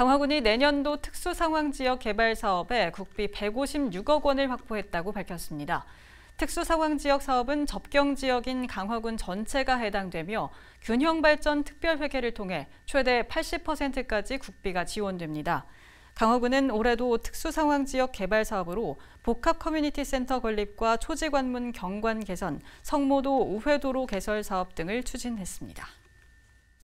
강화군이 내년도 특수상황지역 개발 사업에 국비 156억 원을 확보했다고 밝혔습니다. 특수상황지역 사업은 접경지역인 강화군 전체가 해당되며 균형발전 특별회계를 통해 최대 80%까지 국비가 지원됩니다. 강화군은 올해도 특수상황지역 개발 사업으로 복합 커뮤니티 센터 건립과 초지관문 경관 개선, 성모도 우회도로 개설 사업 등을 추진했습니다.